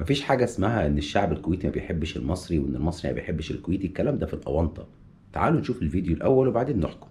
مفيش حاجة اسمها إن الشعب الكويتي ما بيحبش المصري وإن المصري ما بيحبش الكويتي الكلام ده في الأونطة تعالوا نشوف الفيديو الأول وبعدين نحكم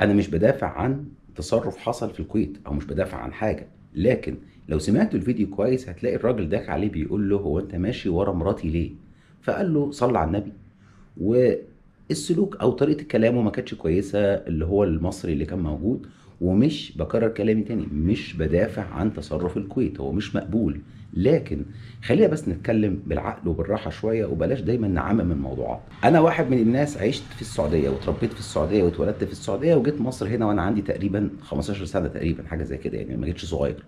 انا مش بدافع عن تصرف حصل في الكويت او مش بدافع عن حاجه لكن لو سمعت الفيديو كويس هتلاقي الراجل داك عليه بيقول له هو انت ماشي ورا مراتي ليه فقال له صلى على النبي والسلوك او طريقه كلامه ما كانتش كويسه اللي هو المصري اللي كان موجود ومش بكرر كلامي تاني مش بدافع عن تصرف الكويت هو مش مقبول لكن خلينا بس نتكلم بالعقل وبالراحه شويه وبلاش دايما نعمم الموضوعات انا واحد من الناس عشت في السعوديه وتربيت في السعوديه واتولدت في السعوديه وجيت مصر هنا وانا عندي تقريبا 15 سنه تقريبا حاجه زي كده يعني ما جيتش صغير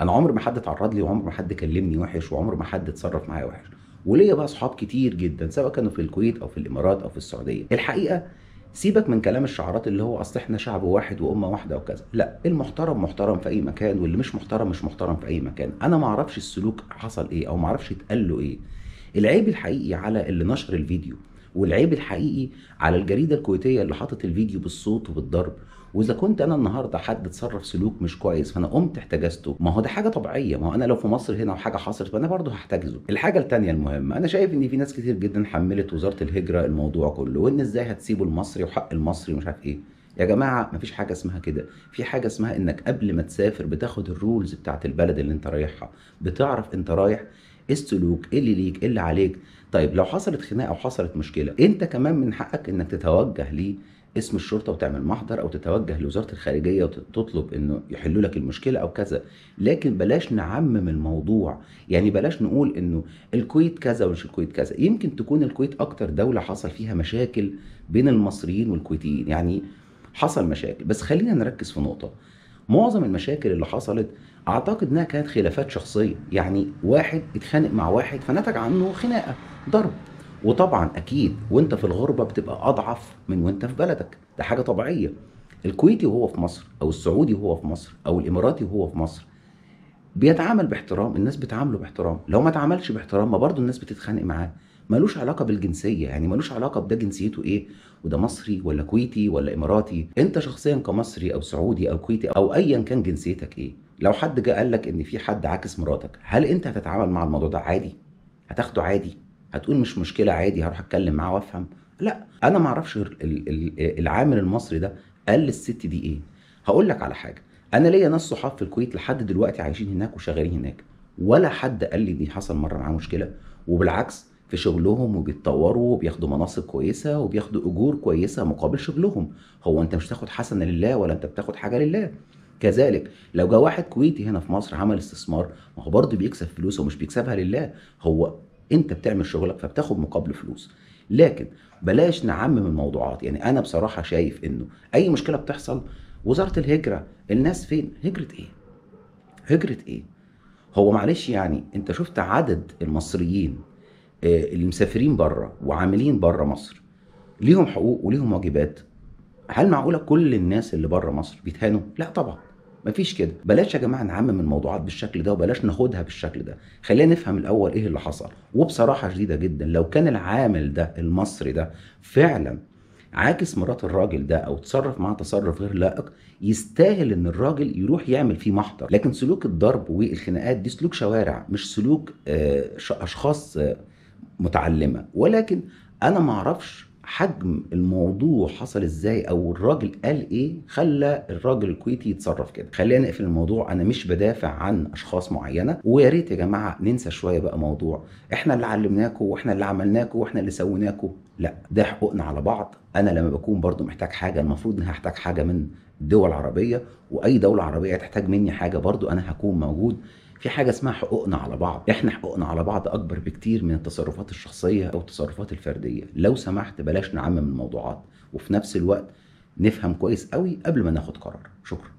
انا عمر ما حد اتعرض لي وعمر ما حد كلمني وحش وعمر ما حد اتصرف معايا وحش وليا بقى اصحاب كتير جدا سواء كانوا في الكويت او في الامارات او في السعوديه الحقيقه سيبك من كلام الشعارات اللي هو اصل احنا شعب واحد وامه واحده وكذا لا المحترم محترم في اي مكان واللي مش محترم مش محترم في اي مكان انا ما اعرفش السلوك حصل ايه او ما اعرفش اتقال له ايه العيب الحقيقي على اللي نشر الفيديو والعيب الحقيقي على الجريده الكويتيه اللي حاطط الفيديو بالصوت وبالضرب واذا كنت انا النهارده حد اتصرف سلوك مش كويس فانا قمت احتجزته ما هو ده حاجه طبيعيه ما هو انا لو في مصر هنا وحاجه حصلت فانا برضه هحتجزه الحاجه الثانيه المهمه انا شايف ان في ناس كتير جدا حملت وزاره الهجره الموضوع كله وان ازاي هتسيبوا المصري وحق المصري ومش عارف ايه يا جماعه مفيش حاجه اسمها كده في حاجه اسمها انك قبل ما تسافر بتاخد الرولز بتاعت البلد اللي انت رايحها بتعرف انت رايح ايه السلوك ايه اللي ليك ايه اللي عليك طيب لو حصلت خناقه او حصلت مشكله انت كمان من حقك انك تتوجه اسم الشرطه وتعمل محضر او تتوجه لوزاره الخارجيه وتطلب انه يحلوا لك المشكله او كذا لكن بلاش نعمم الموضوع يعني بلاش نقول انه الكويت كذا ومش الكويت كذا يمكن تكون الكويت اكتر دوله حصل فيها مشاكل بين المصريين والكويتيين يعني حصل مشاكل بس خلينا نركز في نقطه معظم المشاكل اللي حصلت اعتقد انها كانت خلافات شخصيه يعني واحد اتخانق مع واحد فنتج عنه خناقه ضرب وطبعا اكيد وانت في الغربه بتبقى اضعف من وانت في بلدك ده حاجه طبيعيه الكويتي وهو في مصر او السعودي وهو في مصر او الاماراتي وهو في مصر بيتعامل باحترام الناس بتعامله باحترام لو ما تعاملش باحترام ما برضه الناس بتتخانق معاه ملوش علاقه بالجنسيه يعني ملوش علاقه بده جنسيته ايه وده مصري ولا كويتي ولا اماراتي انت شخصيا كمصري او سعودي او كويتي او ايا كان جنسيتك ايه لو حد جه قال لك ان في حد عاكس مراتك هل انت هتتعامل مع الموضوع ده عادي هتاخده عادي هتقول مش مشكله عادي هروح اتكلم معاه وافهم لا انا ما اعرفش العامل المصري ده قال للست دي ايه هقول لك على حاجه انا ليا ناس صحاب في الكويت لحد دلوقتي عايشين هناك وشغالين هناك ولا حد قال لي ان حصل مره معاه مشكله وبالعكس في شغلهم وبيتطوروا وبياخدوا مناصب كويسه وبياخدوا اجور كويسه مقابل شغلهم هو انت مش تاخد حسنه لله ولا انت بتاخد حاجه لله كذلك لو جه واحد كويتي هنا في مصر عمل استثمار ما هو برضه بيكسب فلوس ومش بيكسبها لله هو انت بتعمل شغلك فبتاخد مقابل فلوس لكن بلاش نعمم الموضوعات يعني انا بصراحه شايف انه اي مشكله بتحصل وزاره الهجره الناس فين هجره ايه هجره ايه هو معلش يعني انت شفت عدد المصريين آه، اللي مسافرين بره وعاملين بره مصر ليهم حقوق وليهم واجبات هل معقوله كل الناس اللي بره مصر بيتهانوا؟ لا طبعا مفيش كده بلاش يا جماعه نعمم الموضوعات بالشكل ده وبلاش ناخدها بالشكل ده خلينا نفهم الاول ايه اللي حصل وبصراحه شديده جدا لو كان العامل ده المصري ده فعلا عاكس مرات الراجل ده او تصرف معاه تصرف غير لائق يستاهل ان الراجل يروح يعمل فيه محضر لكن سلوك الضرب والخناقات دي سلوك شوارع مش سلوك آه، اشخاص آه، متعلمه ولكن انا ما اعرفش حجم الموضوع حصل ازاي او الراجل قال ايه خلى الراجل الكويتي يتصرف كده خلينا نقفل الموضوع انا مش بدافع عن اشخاص معينه ويا ريت يا جماعه ننسى شويه بقى موضوع احنا اللي علمناكم واحنا اللي عملناكم واحنا اللي سويناكم لا ده حقوقنا على بعض انا لما بكون برضو محتاج حاجه المفروض اني هحتاج حاجه من الدول العربيه واي دوله عربيه تحتاج مني حاجه برضو انا هكون موجود في حاجه اسمها حقوقنا على بعض احنا حقوقنا على بعض اكبر بكتير من التصرفات الشخصيه او التصرفات الفرديه لو سمحت بلاش نعمم الموضوعات وفي نفس الوقت نفهم كويس قوي قبل ما ناخد قرار شكرا